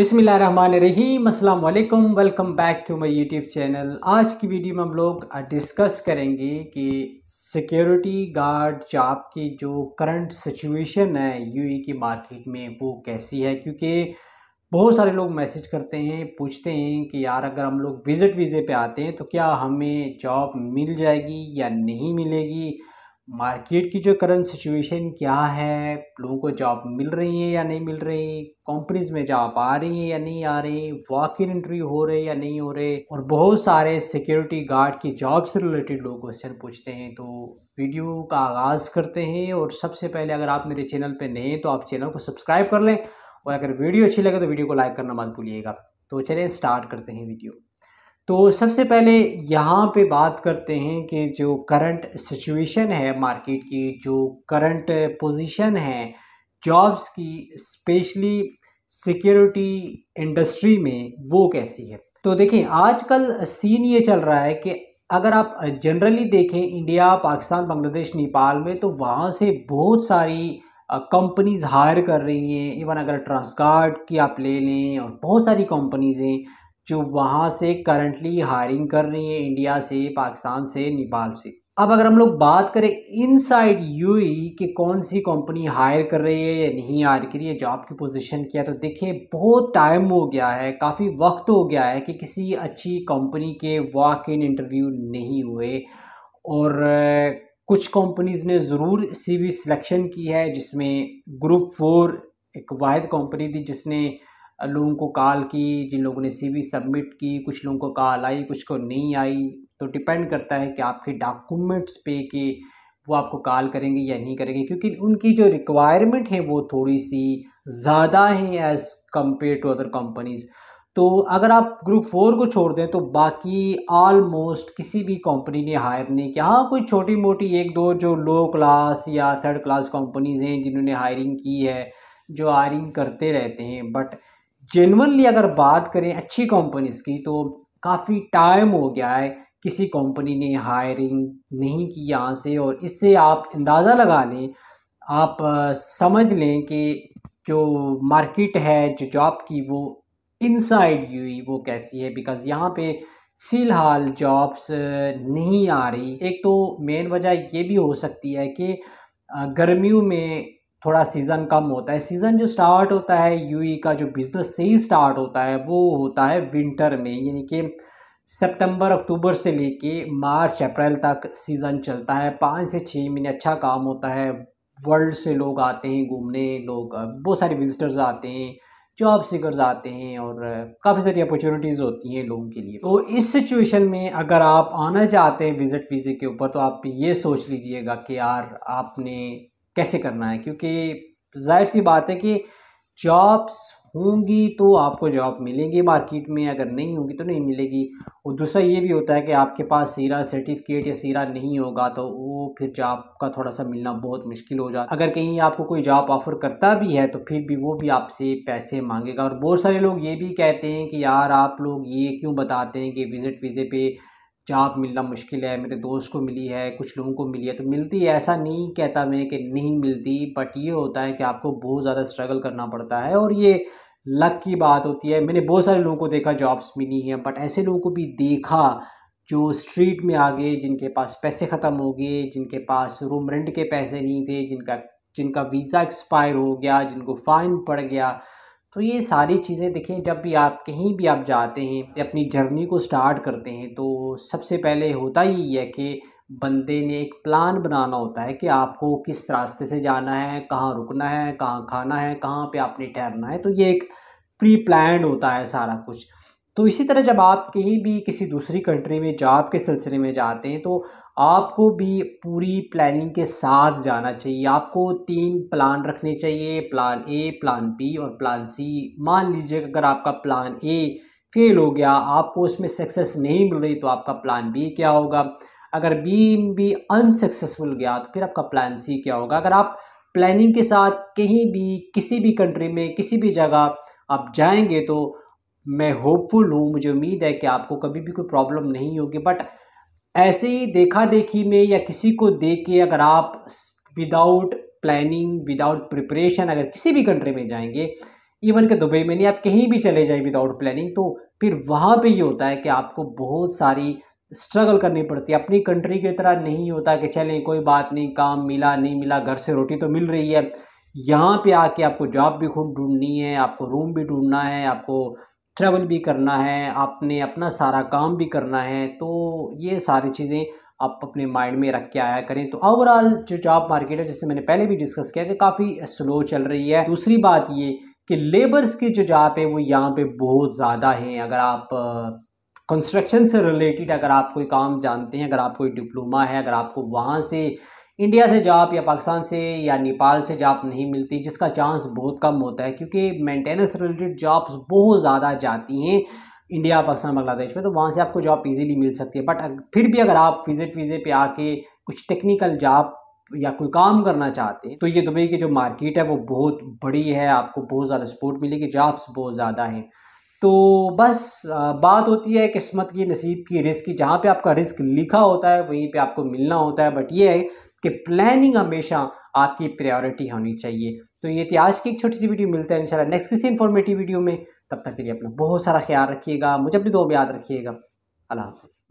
अस्सलाम वालेकुम welcome back to my YouTube channel आज की वीडियो में हम लोग डिस्कस करेंगे कि सिक्योरिटी गार्ड जॉब की जो करंट सिचुएशन है यूई की मार्केट में वो कैसी है क्योंकि बहुत सारे लोग मैसेज करते हैं पूछते हैं कि यार अगर हम लोग विज़िट वीज़े पे आते हैं तो क्या हमें जॉब मिल जाएगी या नहीं मिलेगी मार्केट की जो करंट सिचुएशन क्या है लोगों को जॉब मिल रही है या नहीं मिल रही कंपनीज में जॉब आ रही है या नहीं आ रही वॉक इन इंटरव्यू हो रहे या नहीं हो रहे और बहुत सारे सिक्योरिटी गार्ड की जॉब से रिलेटेड लोग क्वेश्चन पूछते हैं तो वीडियो का आगाज़ करते हैं और सबसे पहले अगर आप मेरे चैनल पर नए हैं तो आप चैनल को सब्सक्राइब कर लें और अगर वीडियो अच्छी लगे तो वीडियो को लाइक करना मत भूलिएगा तो चलिए स्टार्ट करते हैं वीडियो तो सबसे पहले यहाँ पे बात करते हैं कि जो करंट सिचुएशन है मार्केट की जो करंट पोजीशन है जॉब्स की स्पेशली सिक्योरिटी इंडस्ट्री में वो कैसी है तो देखें आजकल सीन ये चल रहा है कि अगर आप जनरली देखें इंडिया पाकिस्तान बांग्लादेश नेपाल में तो वहाँ से बहुत सारी कंपनीज़ हायर कर रही हैं इवन अगर ट्रांसकार्ड की आप ले लें और बहुत सारी कंपनीज़ हैं जो वहाँ से करंटली हायरिंग कर रही है इंडिया से पाकिस्तान से नेपाल से अब अगर हम लोग बात करें इनसाइड यूएई e कि कौन सी कंपनी हायर कर रही है या नहीं हायर कर रही है जॉब की पोजीशन क्या तो देखिए बहुत टाइम हो गया है काफ़ी वक्त हो गया है कि किसी अच्छी कंपनी के वॉक इन इंटरव्यू नहीं हुए और कुछ कंपनीज़ ने ज़रूर सी सिलेक्शन की है जिसमें ग्रुप फोर एक वाद कंपनी थी जिसने लोगों को कॉल की जिन लोगों ने सी सबमिट की कुछ लोगों को कॉल आई कुछ को नहीं आई तो डिपेंड करता है कि आपके डॉक्यूमेंट्स पे के वो आपको कॉल करेंगे या नहीं करेंगे क्योंकि उनकी जो रिक्वायरमेंट है वो थोड़ी सी ज़्यादा है as compare to other companies तो अगर आप ग्रुप फोर को छोड़ दें तो बाकी ऑलमोस्ट किसी भी कंपनी ने हायर नहीं किया हाँ कोई छोटी मोटी एक दो जो लो क्लास या थर्ड क्लास कंपनीज़ हैं जिन्होंने हायरिंग की है जो हायरिंग करते रहते हैं बट जेनवनली अगर बात करें अच्छी कंपनीज़ की तो काफ़ी टाइम हो गया है किसी कंपनी ने हायरिंग नहीं की यहाँ से और इससे आप अंदाज़ा लगा लें आप समझ लें कि जो मार्केट है जो जॉब की वो इनसाइड हुई वो कैसी है बिकॉज़ यहाँ पे फ़िलहाल जॉब्स नहीं आ रही एक तो मेन वजह ये भी हो सकती है कि गर्मियों में थोड़ा सीज़न कम होता है सीज़न जो स्टार्ट होता है यूई e का जो बिज़नेस से ही स्टार्ट होता है वो होता है विंटर में यानी कि सितंबर अक्टूबर से लेके मार्च अप्रैल तक सीज़न चलता है पाँच से छः महीने अच्छा काम होता है वर्ल्ड से लोग आते हैं घूमने लोग बहुत सारे विजिटर्स आते हैं जॉब सीकर्स आते हैं और काफ़ी सारी अपॉर्चुनिटीज़ होती हैं लोगों के लिए तो इस सिचुएशन में अगर आप आना चाहते हैं विज़िट वीज़े के ऊपर तो आप ये सोच लीजिएगा कि यार आपने कैसे करना है क्योंकि जाहिर सी बात है कि जॉब्स होंगी तो आपको जॉब मिलेगी मार्केट में अगर नहीं होगी तो नहीं मिलेगी और दूसरा ये भी होता है कि आपके पास सीरा सर्टिफिकेट या सीरा नहीं होगा तो वो फिर जॉब का थोड़ा सा मिलना बहुत मुश्किल हो जाता है अगर कहीं आपको कोई जॉब ऑफ़र करता भी है तो फिर भी वो भी आपसे पैसे मांगेगा और बहुत सारे लोग ये भी कहते हैं कि यार आप लोग ये क्यों बताते हैं कि विज़िट वीज़े पर जॉब मिलना मुश्किल है मेरे दोस्त को मिली है कुछ लोगों को मिली है तो मिलती है ऐसा नहीं कहता मैं कि नहीं मिलती बट ये होता है कि आपको बहुत ज़्यादा स्ट्रगल करना पड़ता है और ये लक की बात होती है मैंने बहुत सारे लोगों को देखा जॉब्स मिली हैं बट ऐसे लोगों को भी देखा जो स्ट्रीट में आ गए जिनके पास पैसे ख़त्म हो गए जिनके पास रूम रेंट के पैसे नहीं थे जिनका जिनका वीज़ा एक्सपायर हो गया जिनको फ़ाइन पड़ गया तो ये सारी चीज़ें देखें जब भी आप कहीं भी आप जाते हैं अपनी जर्नी को स्टार्ट करते हैं तो सबसे पहले होता ही है कि बंदे ने एक प्लान बनाना होता है कि आपको किस रास्ते से जाना है कहाँ रुकना है कहाँ खाना है कहाँ पे आपने ठहरना है तो ये एक प्री प्लान होता है सारा कुछ तो इसी तरह जब आप कहीं भी किसी दूसरी कंट्री में जॉब के सिलसिले में जाते हैं तो आपको भी पूरी प्लानिंग के साथ जाना चाहिए आपको तीन प्लान रखने चाहिए प्लान ए प्लान बी और प्लान सी मान लीजिए अगर आपका प्लान ए फेल हो गया आपको उसमें सक्सेस नहीं मिल रही तो आपका प्लान बी क्या होगा अगर बी भी अनसक्सेसफुल गया तो फिर आपका प्लान सी क्या होगा अगर आप प्लानिंग के साथ कहीं भी किसी भी कंट्री में किसी भी जगह आप जाएंगे तो मैं होपफुल हूँ मुझे उम्मीद है कि आपको कभी भी कोई प्रॉब्लम नहीं होगी बट ऐसे ही देखा देखी में या किसी को देख के अगर आप विदाउट प्लानिंग विदाउट प्रिपरेशन अगर किसी भी कंट्री में जाएंगे इवन के दुबई में नहीं आप कहीं भी चले जाएं विदाउट प्लानिंग तो फिर वहाँ पे ये होता है कि आपको बहुत सारी स्ट्रगल करनी पड़ती है अपनी कंट्री की तरह नहीं होता कि चलें कोई बात नहीं काम मिला नहीं मिला घर से रोटी तो मिल रही है यहाँ पे आके आपको जॉब भी खुद ढूंढनी है आपको रूम भी ढूंढना है आपको ट्रैवल भी करना है आपने अपना सारा काम भी करना है तो ये सारी चीज़ें आप अपने माइंड में रख के आया करें तो ओवरऑल जो जॉब मार्केट है जिससे मैंने पहले भी डिस्कस किया कि काफ़ी स्लो चल रही है दूसरी बात ये कि लेबर्स की जो जॉब है वो यहाँ पे बहुत ज़्यादा हैं अगर आप कंस्ट्रक्शन से रिलेटेड अगर आप कोई काम जानते हैं अगर आप कोई डिप्लोमा है अगर आपको वहाँ से इंडिया से जॉब या पाकिस्तान से या नेपाल से जॉब नहीं मिलती जिसका चांस बहुत कम होता है क्योंकि मेंटेनेंस रिलेटेड जॉब्स बहुत ज़्यादा जाती हैं इंडिया पाकिस्तान बांग्लादेश में तो वहाँ से आपको जॉब इजीली मिल सकती है बट फिर भी अगर आप विजिट वीज़े पे आके कुछ टेक्निकल जॉब या कोई काम करना चाहते हैं तो ये दुबई की जो मार्केट है वो बहुत बड़ी है आपको बहुत ज़्यादा सपोर्ट मिलेगी जॉब्स बहुत ज़्यादा हैं तो बस बात होती है किस्मत की नसीब की रिस्क की जहाँ पे आपका रिस्क लिखा होता है वहीं पे आपको मिलना होता है बट ये है कि प्लानिंग हमेशा आपकी प्रायोरिटी होनी चाहिए तो ये थी आज की एक छोटी सी वीडियो मिलता है इंशाल्लाह नेक्स्ट किसी इन्फॉर्मेटिव वीडियो में तब तक के लिए अपना बहुत सारा ख्याल रखिएगा मुझे अपनी दो याद रखिएगा अल्लाह हाफिज़